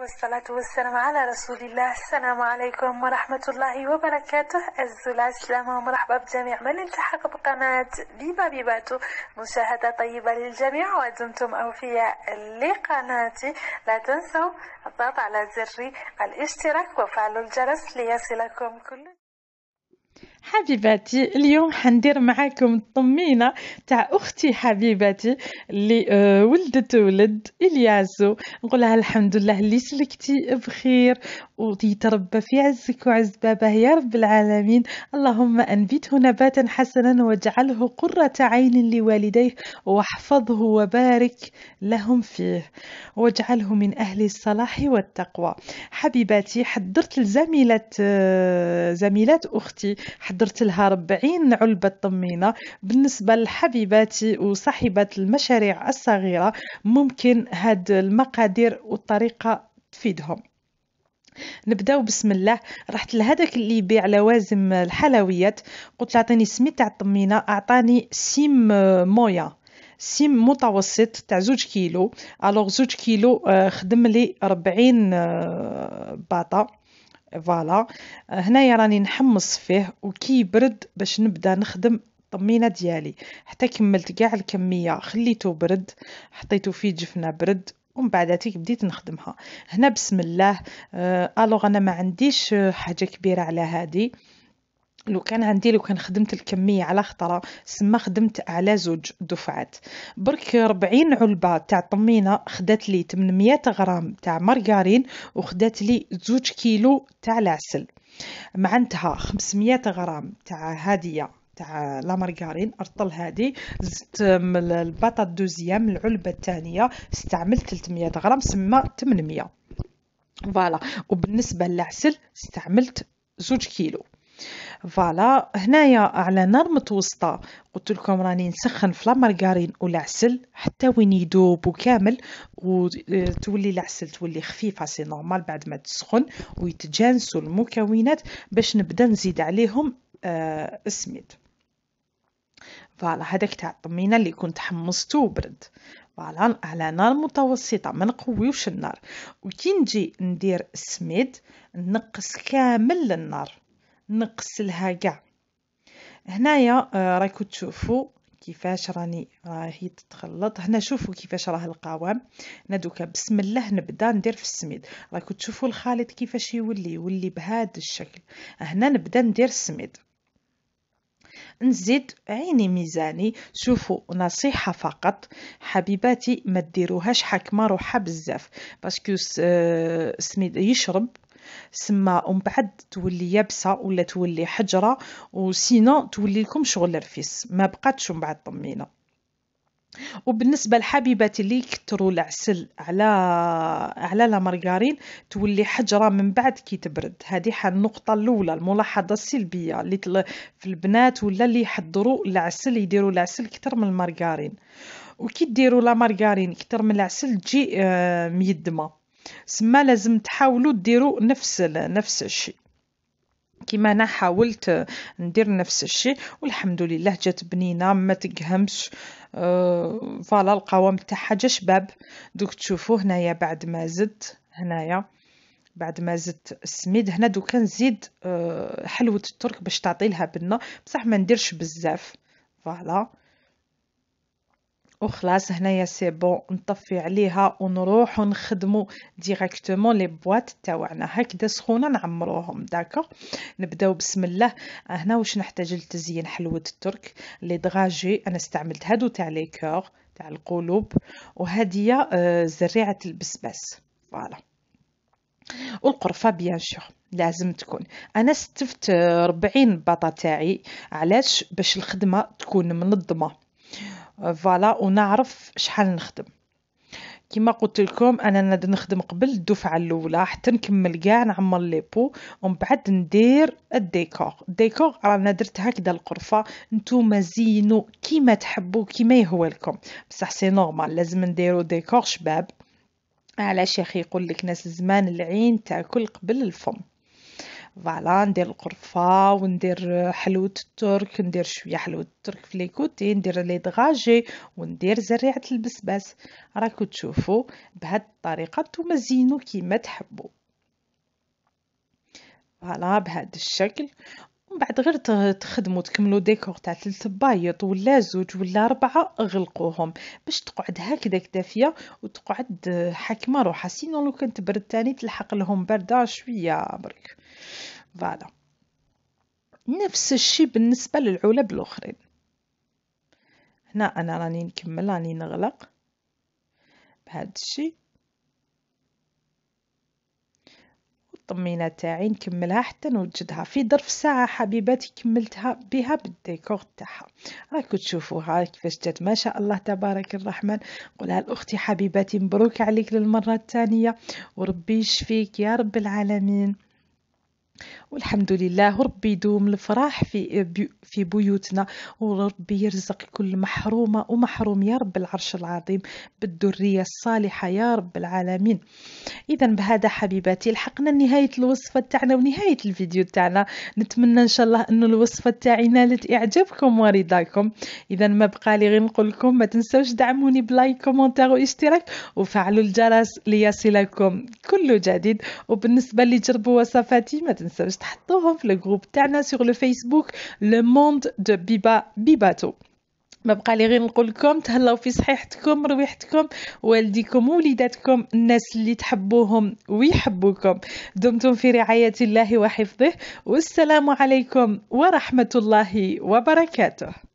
والصلاة والسلام على رسول الله السلام عليكم ورحمة الله وبركاته الزلاء سلامة ومرحبا بجميع من التحق بقناة بيبا بيباتو مشاهدة طيبة للجميع ودمتم أوفياء لقناتي لا تنسوا الضغط على زر الاشتراك وفعل الجرس ليصلكم كل حبيباتي اليوم حندير معاكم الطمينه تاع اختي حبيباتي اللي آه، ولدت ولد الياسو نقولها الحمد لله اللي سلكتي بخير وتتربى في عزك وعز باباه يا رب العالمين اللهم انبته نباتا حسنا واجعله قرة عين لوالديه واحفظه وبارك لهم فيه واجعله من اهل الصلاح والتقوى حبيباتي حضرت لزميلات آه، زميلات اختي حضرت حضرت لها 40 علبة طمينة بالنسبة لحبيباتي وصاحبة المشاريع الصغيرة ممكن هاد المقادير والطريقة تفيدهم نبداو بسم الله رحت لهذاك اللي يبيع لوازم الحلويات قلت له عطيني سمي تاع الطمينه اعطاني سيم مويه سيم متوسط تاع زوج كيلو الوغ زوج كيلو آه، خدم لي 40 آه، باطه فوالا euh, هنايا راني نحمص فيه وكي برد باش نبدا نخدم الطمينه ديالي حتى كملت كاع الكميه خليته برد حطيته فيه جفنه برد ومن بعد بديت نخدمها هنا بسم الله آه الوغ انا ما عنديش حاجه كبيره على هذه لو كان عندي لو كان خدمت الكميه على خطره سما خدمت على زوج دفعات برك ربعين علبه تاع طمينه خدات لي 800 غرام تاع مارغارين وخدات لي زوج كيلو تاع العسل معنتها 500 غرام تاع هاديه تاع لا مارغارين ارطل هادي زدت من الباطا دوزيام العلبه الثانيه استعملت 300 غرام سما 800 فوالا وبالنسبه للعسل استعملت زوج كيلو فوالا هنايا على نار متوسطه قلت لكم راني نسخن في المارغرين والعسل حتى وين يدوب وكامل وتولي آه، العسل تولي خفيفه سي نورمال بعد ما تسخن ويتجانسوا المكونات باش نبدا نزيد عليهم آه، السميد فوالا هذاك تاع الطمينه اللي كنت حمصته وبرد فوالا على نار متوسطه ما نقويوش النار وكي نجي ندير السميد نقص كامل النار لها كاع هنايا آه، راكو تشوفوا كيفاش راني راهي تتخلط هنا شوفوا كيفاش راه القوام هنا دوكا بسم الله نبدا ندير في السميد راكو تشوفوا الخليط كيفاش يولي يولي بهذا الشكل هنا نبدا ندير السميد نزيد عيني ميزاني شوفوا نصيحة فقط حبيباتي ما تديروهاش حكمة روحها بزاف باسكو آه، سميد يشرب سما ومن بعد تولي يابسه ولا تولي حجره وسينا تولي لكم شغل رفيس ما بقاتش من بعد طمينه وبالنسبه لحبيباتي اللي يكثروا العسل على على لا مارغارين تولي حجره من بعد كي تبرد هذه النقطه الاولى الملاحظه السلبيه اللي تل... في البنات ولا اللي يحضروا العسل يديروا العسل اكثر من المارغارين وكي ديروا لا مارغارين اكثر من العسل تجي آه، ميدمه سما لازم تحاولوا ديروا نفس نفس الشيء كيما انا حاولت ندير نفس الشيء والحمد لله جات بنينه ما تقهمش أه، فوالا القوام تاعها جا شباب دوك تشوفوا هنايا بعد ما زدت هنايا بعد ما زدت السميد هنا دوكا نزيد أه، حلوه الترك باش تعطي لها بنه بصح ما نديرش بزاف فوالا وخلاص هنايا سي بون نطفي عليها ونروح نخدمو ديريكتومون لي بواط تاعنا هكذا سخونه نعمروهم داكوغ نبداو بسم الله هنا واش نحتاج لتزيين حلوه الترك لي دراجي انا استعملت هادو تاع لي كور تاع القلوب وهادية آه، زريعه البسباس فوالا والقرفه بيان شو لازم تكون انا استفت 40 آه، بطاطا تاعي علاش باش الخدمه تكون منظمه فوالا ونعرف شحال نخدم كما قلت لكم انا نخدم قبل الدفعه الاولى حتى نكمل كاع نعمر لي بو ومن بعد ندير الديكور الديكور رانا درت هكذا القرفه نتوما زينوا كيما تحبوا كيما يهوى لكم بصح سي نورمال لازم نديرو ديكور شباب علاش يا اخي يقول لك ناس زمان العين تاكل قبل الفم فوالا ندير القرفة وندير حلوة الترك ندير شوية حلوة الترك في ليكوتي ندير لي دغاجي وندير زريعة البسباس راكو تشوفوا بهاد الطريقة نتوما زينو كيما تحبوا فوالا بهاد الشكل ومن بعد غير تخدموا تكملوا ديكور تاع ثلاث بايط ولا زوج ولا ربعه اغلقوهم باش تقعد هكذاك دافيه وتقعد آه، حاكمه روحها سينو لو كان تبرد تاني تلحق لهم برده شويه برك فوالا نفس الشيء بالنسبه للعلب الاخرين هنا انا راني نكمل راني نغلق بهذا الشيء الطمينة تاعي نكملها حتى نوجدها في ظرف ساعة حبيباتي كملتها بها بالديكور تاعها راكو تشوفوها كيفاش جات ما شاء الله تبارك الرحمن قولها لأختي حبيباتي مبروك عليك للمرة الثانية وربي يشفيك يا رب العالمين والحمد لله ربي يدوم الفرح في في بيوتنا وربي يرزق كل محرومه ومحروم يا رب العرش العظيم بالذريه الصالحه يا رب العالمين اذا بهذا حبيباتي لحقنا نهايه الوصفه تاعنا ونهايه الفيديو تاعنا نتمنى ان شاء الله انه الوصفه تاعي نالت اعجابكم ورضاكم اذا ما بقى لي غير نقول لكم ما تنساوش دعموني بلايك كومونتير واشتراك وفعلوا الجرس ليصلكم كل جديد وبالنسبه اللي جربوا وصفاتي ما تنسوش تنساوش تحطوهم في الجروب تاعنا سور لو فيسبوك لو موند دو بيبا بيباتو ما بقى لي غير نقول لكم تهلاو في صحيحتكم رويحتكم والديكم ووليداتكم الناس اللي تحبوهم ويحبوكم دمتم في رعايه الله وحفظه والسلام عليكم ورحمه الله وبركاته